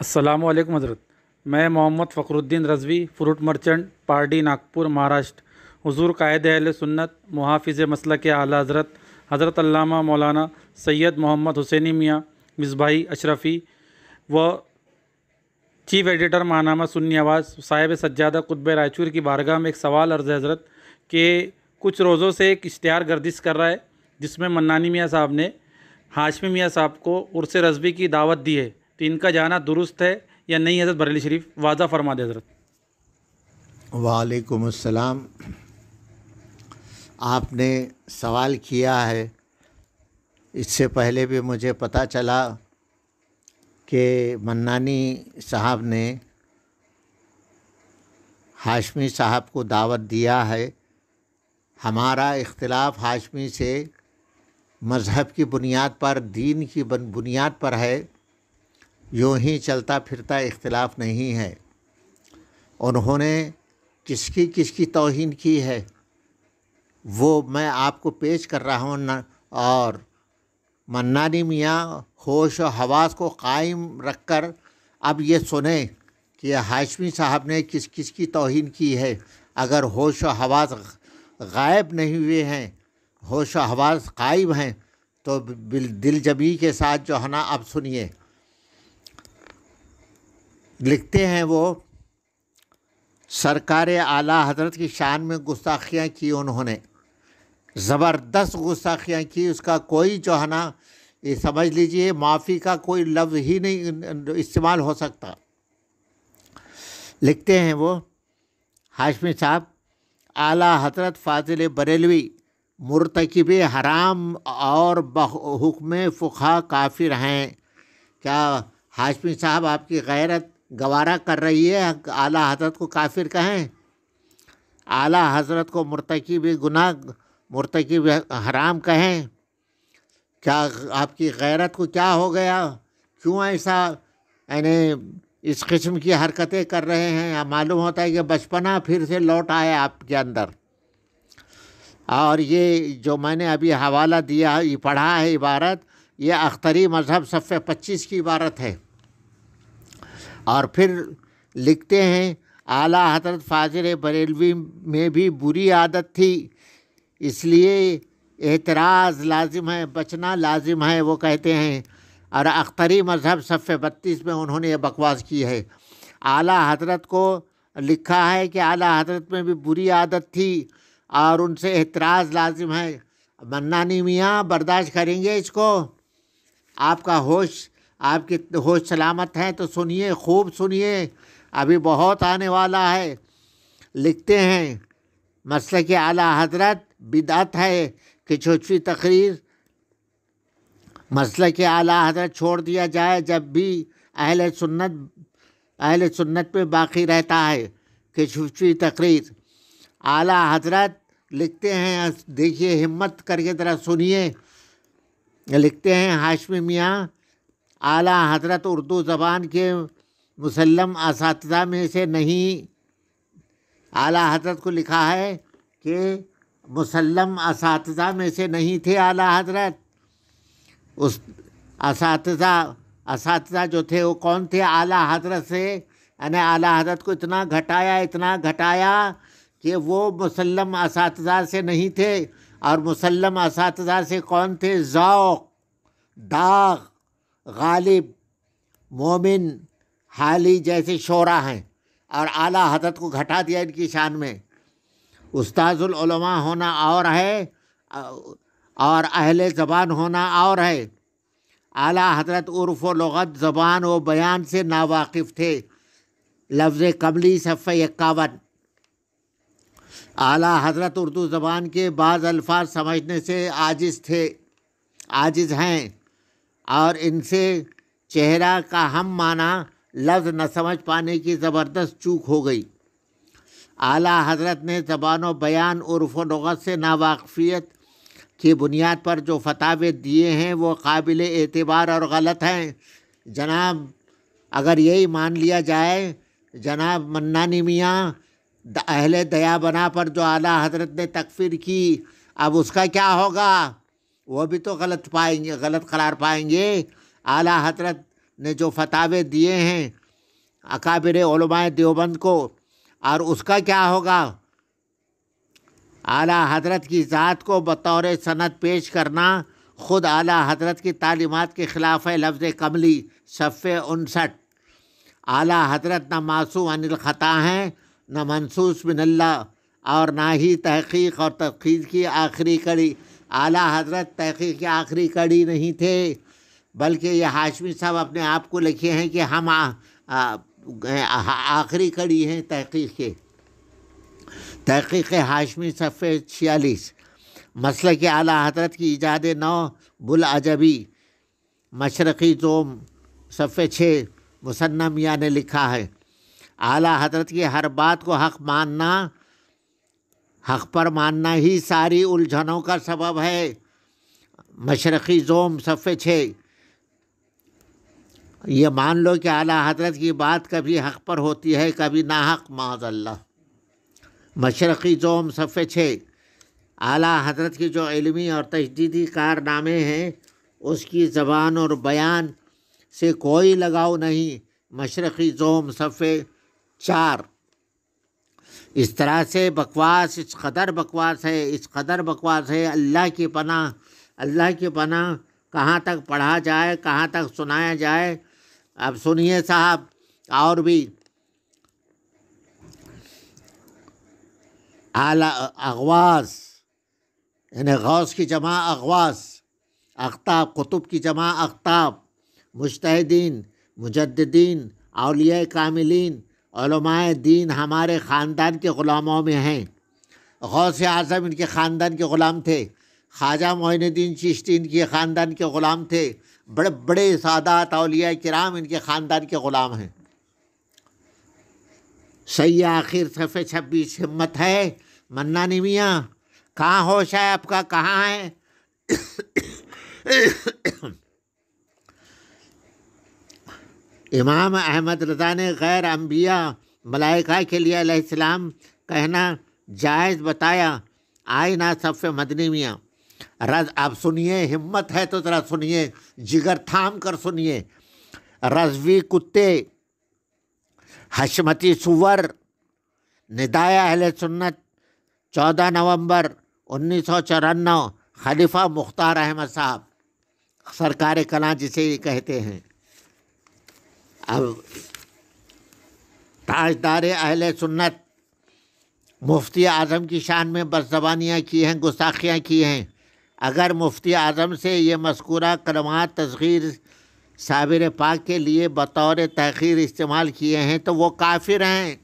अस्सलाम वालेकुम हज़रत मैं Mohammad Fakhruddin Razvi fruit merchant party Nagpur Maharashtra हुजूर कायद अहल सुन्नत मुहाफ़ मसल के आला हज़रत हज़रत अल्लामा मौलाना सैयद मोहम्मद हुसैनी मियाँ मिसबाई अशरफ़ी व चीफ़ एडिटर मानामा सुन्नी आवाज़ साहिब सज्जादा कुतब रायचूर की बारगाह में एक सवाल अर्ज़ हज़रत के कुछ रोज़ों से एक इश्तहार गर्दिश कर रहा है जिसमें मन्नानी मियाँ साहब ने हाशमी मियाँ साहब को उर्स रजवी की दावत दी है तो इनका जाना दुरुस्त है या नहीं हज़रत बरेली शरीफ वादा फरमा दे हज़रत वालेकुम अस्सलाम आपने सवाल किया है इससे पहले भी मुझे पता चला कि मन्नानी साहब ने हाशमी साहब को दावत दिया है हमारा इख्तलाफ हाशमी से मज़हब की बुनियाद पर दीन की बुनियाद पर है यूँ ही चलता फिरता इख्तलाफ नहीं है उन्होंने किसकी किसकी तोहन की है वो मैं आपको पेश कर रहा हूँ और मन्नानी मियाँ होश और हवास को कायम रख कर अब ये सुने कि हाशमी साहब ने किस किस की तोहन की है अगर होश व हवास गायब नहीं हुए हैं होश व हवास कायम हैं तो दिलजबी के साथ जो है ना अब सुनिए लिखते हैं वो सरकार आला हजरत की शान में गुस्ताखियाँ की उन्होंने ज़बरदस्त गुस्ताखियाँ की उसका कोई जो है ना ये समझ लीजिए माफ़ी का कोई लफ्ज़ ही नहीं इस्तेमाल हो सकता लिखते हैं वो हाशमी साहब आला हजरत फाजिल बरेलवी मुरतकब हराम और बहुकम फ़ुखा काफिर हैं क्या हाशमी साहब आपकी गैरत गवारा कर रही है आला हजरत को काफिर कहें आला हजरत को मुर्तकी भी गुनाह मुर्तकी भी हराम कहें क्या आपकी गैरत को क्या हो गया क्यों ऐसा यानी इस किस्म की हरकतें कर रहे हैं मालूम होता है कि बचपना फिर से लौट आए आपके अंदर और ये जो मैंने अभी हवाला दिया ये पढ़ा है इबारत ये अख्तरी मज़हब सफ़े पच्चीस की इबारत है और फिर लिखते हैं आला हजरत फाजिर बरेलवी में भी बुरी आदत थी इसलिए एतराज़ लाजिम है बचना लाजिम है वो कहते हैं और अख्तरी मजहब सफ़े बत्तीस में उन्होंने ये बकवास की है आला हजरत को लिखा है कि आला हजरत में भी बुरी आदत थी और उनसे एतराज़ लाजिम है मन्नानी मियाँ बर्दाश्त करेंगे इसको आपका होश आपके होश सलामत हैं तो सुनिए खूब सुनिए अभी बहुत आने वाला है लिखते हैं मसल के आला हजरत बिदात है कि छोटी तकरीर मसल के आला हजरत छोड़ दिया जाए जब भी अहल सुन्नत अहल सुन्नत पे बाकी रहता है कि छुपी तकरीर आला हजरत लिखते हैं देखिए हिम्मत करके ज़रा सुनिए लिखते हैं हाशमी मियाँ आला हजरत उर्दू ज़बान के मुसलम इस में से नहीं आला हजरत को लिखा है कि मुसलम इस में से नहीं थे आला हजरत उस इस जो थे वो कौन थे आला हजरत से यानी आला हजरत को इतना घटाया इतना घटाया कि वो मुसलम इस से नहीं थे और मुसलम इस से कौन थे ज़ौक़ दाग गालिब मोमिन हाली जैसे शोरा हैं और आला हजरत को घटा दिया इनकी शान में उस्ताजुलमा होना और है और अहल ज़बान होना और है आला हजरत उर्फ लगत ज़बान व बयान से नावाकिफ़ थे लफ्ज़ कमली सफ़ इक्यावन आला हजरत उर्दू ज़बान के बाज़ अल्फाज समझने से आजिज़ थे आजिज़ हैं और इनसे चेहरा का हम माना लफ्ज़ न समझ पाने की ज़बरदस्त चूक हो गई आला हजरत ने ज़बान बयान उर्फ लगत से नावाकफियत की बुनियाद पर जो फतावे दिए हैं वो काबिल एतबार और गलत हैं जनाब अगर यही मान लिया जाए जनाब मन्नानी मियाँ अहले दया बना पर जो आला हजरत ने तकफीर की अब उसका क्या होगा वो भी तो गलत पाएंगे गलत करार पाएंगे आला हजरत ने जो फतावे दिए हैं अकाबिर देवबंद को और उसका क्या होगा आला हजरत की ज़ात को बतौर सनत पेश करना ख़ुद आला हजरत की तालीमत के ख़िलाफ़ है लफ्ज़ कमली शफ़ उनसठ आला हजरत न मासूम अनिल ख़ता हैं न मनसूस बिनल्ला और ना ही तहकीक और तफकीर की आखिरी कड़ी आला हजरत तहकी के आखिरी कड़ी नहीं थे बल्कि ये हाशमी साहब अपने आप को लिखे हैं कि हम आखिरी कड़ी हैं तहकीक के तहकीक हाशमी सफ़े छियालीस मसल के आला हजरत की ईजाद नौ बुल अजबी मशरक़ी जोम सफ़े छः मुसन्ना मियाँ ने लिखा है आला हजरत की हर बात को हक मानना हक पर मानना ही सारी उलझनों का सबब है मशरक़ी जोम सफ़े छः ये मान लो कि आला हजरत की बात कभी हक पर होती है कभी ना हक माजल्ला मशरक़ी जोम सफ़े छः आला हजरत की जो इलमी और तजदीदी कारनामे हैं उसकी ज़बान और बयान से कोई लगाव नहीं मशरक़ी जोम सफ़े चार इस तरह से बकवास इस कदर बकवास है इस कदर बकवास है अल्लाह की पना अल्लाह की पना कहाँ तक पढ़ा जाए कहाँ तक सुनाया जाए अब सुनिए साहब और भी आला अगवास यानी गौस की जमा अगवास अख्ताब कुतुब की जमा अख्ताब मुश्तदीन मुजद्दीन अलिया कामिलीन ओलमाए दीन हमारे ख़ानदान के ग़ुलामों में हैं गौस आज़म इनके ख़ानदान के ग़ुलाम थे ख्वाजा मोइनुद्दीन चिश्ती इनके ख़ानदान के ग़ुलाम थे बड़े बड़े सादात अलिया कराम इनके ख़ानदान के ग़ुलाम हैं सही आखिर सफ़े छब्बीस हिम्मत है मन्ना निमिया कहाँ होश है आपका कहाँ है इमाम अहमद रजा ने गैर अम्बिया मलाइका के लिए अलैहिस्सलाम कहना जायज़ बताया आए ना सफ़ मदनी मियाँ रज आप सुनिए हिम्मत है तो ज़रा सुनिए जिगर थाम कर सुनिए रजवी कुत्ते हशमती सुवर निदाया अहल सुन्नत चौदह नवंबर उन्नीस सौ चौरानवे खलीफा मुख्तार अहमद साहब सरकार कला जिसे कहते हैं अब ताजदार अहल सुन्नत मुफ्ती आज़म की शान में बदजबानियाँ की हैं गुस्ाखियाँ की हैं अगर मुफ्ती आज़म से ये मस्कुरा करमात तस्गीर साबिर पाक के लिए बतौर तहखीर इस्तेमाल किए हैं तो वो काफिर हैं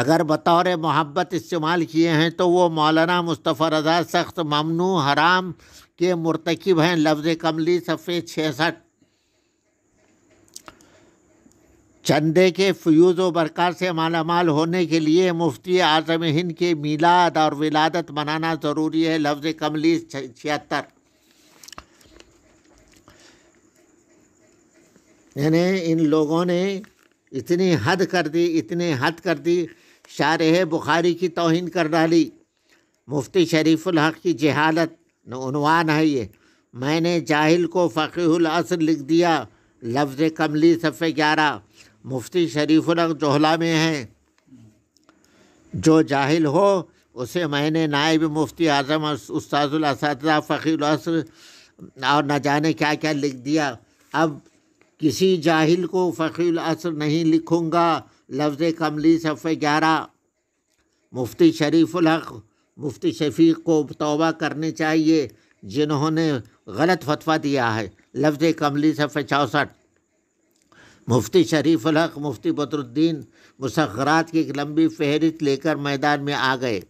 अगर बतौर मोहब्बत इस्तेमाल किए हैं तो वो मौलाना मुस्तफ़ा रजा सख्त ममनू हराम के मरतकब हैं लफ्ज़ कमली सफ़े छसठ चंदे के फ्यूज़ व बरकार से मालामाल होने के लिए मुफ्ती आज़म हिंद के मीलाद और विलादत मनाना ज़रूरी है लफ्ज़ कमली छिहत्तर यानी इन लोगों ने इतनी हद कर दी इतनी हद कर दी शारह बुखारी की तोहन कर डाली मुफ्ती शरीफुल हक की जहालत नवान है ये मैंने जाहिल को फ़कीहुल असर लिख दिया लफ्ज़ कमली सफ़े ग्यारह मुफ्ती रंग जोहला में है जो जाहिल हो उसे मैंने नायब मुफ्ती आज़म उस्तादुलसातजा फ़कील असर और न जाने क्या क्या लिख दिया अब किसी जाहिल को फ़कील असर नहीं लिखूँगा लफ्ज़ कमली सफ़े ग्यारह मुफ्ती शरीफुल हक मुफ्ती शफीक को तोबा करनी चाहिए जिन्होंने गलत फतवा दिया है लफ्ज़ कमली सफ़े चौंसठ मुफ्ती शरीफ अलहक मुफ्ती बदरुद्दीन मुसखरात की एक लंबी फहरिस्त लेकर मैदान में आ गए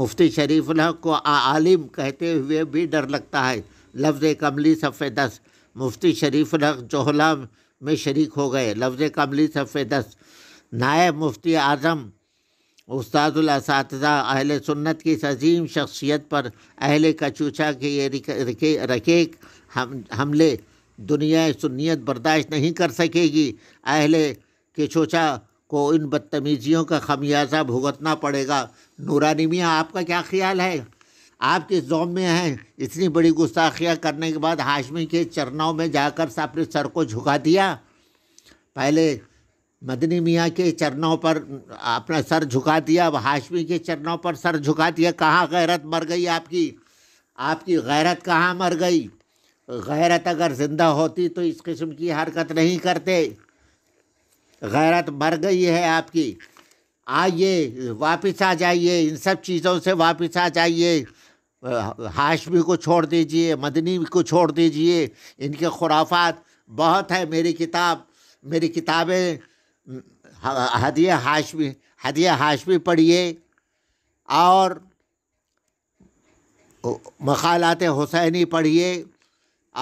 मुफ्ती शरीफ अलहक को आलिम कहते हुए भी डर लगता है लफ्ज़ कमली सफ़े दस मुफ्ती शरीफ अलहक जोहला में शरीक हो गए लफ्ज़ कमली सफ़े दस नायब मुफ्ती आज़म उस्तादा अहल सुन्नत की इस अजीम शख्सियत पर अहल कचूचा के ये रखे हम हमले दुनिया सुनीत बर्दाश्त नहीं कर सकेगी अहले के सोचा को इन बदतमीजियों का खमियाजा भुगतना पड़ेगा नूरानी मियाँ आपका क्या ख्याल है आप किस जोम में हैं इतनी बड़ी गुस्ताखियाँ करने के बाद हाशमी के चरणों में जाकर अपने सर को झुका दिया पहले मदनी मियाँ के चरणों पर अपना सर झुका दिया अब हाशमी के चरणों पर सर झुका दिया कहाँ गैरत मर गई आपकी आपकी गैरत कहाँ मर गई गैरत अगर ज़िंदा होती तो इस किस्म की हरकत नहीं करते गैरत मर गई है आपकी आइए वापस आ जाइए इन सब चीज़ों से वापस आ जाइए हाशमी को छोड़ दीजिए मदनी को छोड़ दीजिए इनके खुराफात बहुत है मेरी किताब मेरी किताबें हदिय हाशमी हदिय हाशमी पढ़िए और मखालत हुसैनी पढ़िए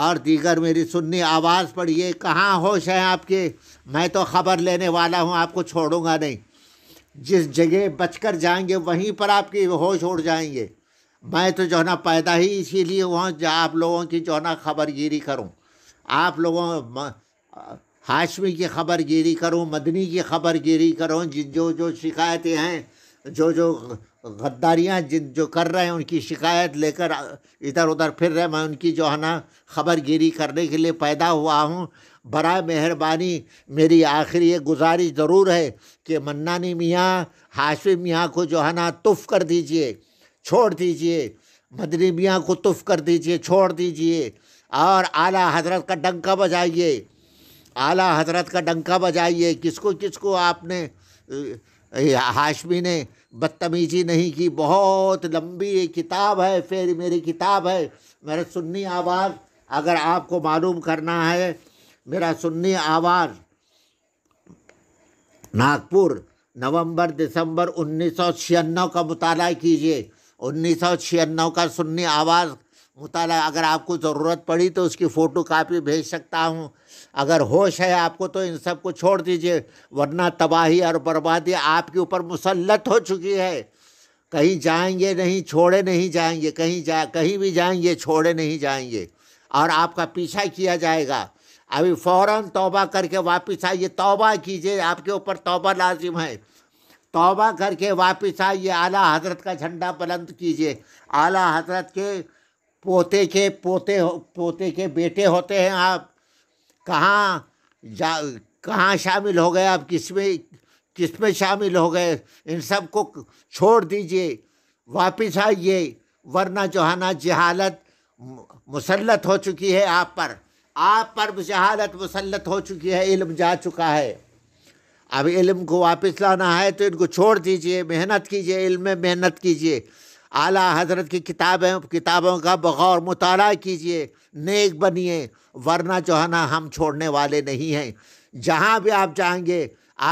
और दीगर मेरी सुननी आवाज़ पढ़िए कहाँ होश है आपके मैं तो ख़बर लेने वाला हूँ आपको छोड़ूंगा नहीं जिस जगह बचकर जाएंगे वहीं पर आपकी होश उड़ जाएंगे मैं तो जो है ना पैदा ही इसीलिए वहाँ आप लोगों की जो है ना खबरगिरी करूँ आप लोगों हाशमी की खबरगिरी करूँ मदनी की खबरगिरी करूँ जो जो शिकायतें हैं जो जो गद्दारियाँ जिन जो कर रहे हैं उनकी शिकायत लेकर इधर उधर फिर रहे मैं उनकी जो है ना खबरगिरी करने के लिए पैदा हुआ हूँ बर मेहरबानी मेरी आखिरी ये गुजारिश ज़रूर है कि मन्नानी मियाँ हाशिम मियाँ को जो है ना तुफ़ कर दीजिए छोड़ दीजिए मदनी मियाँ को तुफ़ कर दीजिए छोड़ दीजिए और आला हजरत का डंका बजाइए आला हजरत का डंका बजाइए किसको किसको आपने हाशमी ने बदतमीजी नहीं की बहुत लंबी ये किताब है फिर मेरी किताब है मेरा सुन्नी आवाज़ अगर आपको मालूम करना है मेरा सुन्नी आवाज़ नागपुर नवंबर दिसंबर उन्नीस का मुताला कीजिए उन्नीस का सुन्नी आवाज़ मुताल अगर आपको ज़रूरत पड़ी तो उसकी फ़ोटो कापी भेज सकता हूँ अगर होश है आपको तो इन सब को छोड़ दीजिए वरना तबाही और बर्बादी आपके ऊपर मुसलत हो चुकी है कहीं जाएंगे नहीं छोड़े नहीं जाएंगे कहीं जा कहीं भी जाएंगे छोड़े नहीं जाएंगे और आपका पीछा किया जाएगा अभी फ़ौरन तौबा करके वापस आइए तौबा कीजिए आपके ऊपर तौबा लाजिम है तौबा करके वापस आइए आला हजरत का झंडा बुलंद कीजिए आला हजरत के पोते के पोते पोते के बेटे होते हैं आप कहाँ जा कहाँ शामिल हो गए आप किस में किस में शामिल हो गए इन सब को छोड़ दीजिए वापस आइए वरना जो है ना जहालत मुसलत हो चुकी है आप पर आप पर जहालत मुसलत हो चुकी है इल्म जा चुका है अब इल्म को वापस लाना है तो इनको छोड़ दीजिए मेहनत कीजिए इल्म में मेहनत कीजिए आला हजरत की किताबें किताबों का बगौर मुताला कीजिए नेक बनिए वरना जो है ना हम छोड़ने वाले नहीं हैं जहाँ भी आप जाएंगे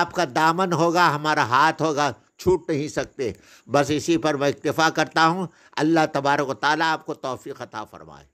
आपका दामन होगा हमारा हाथ होगा छूट नहीं सकते बस इसी पर मैं इतफ़ा करता हूँ अल्लाह तबारक ताली आपको तोफ़ी ख़ता फ़रमाए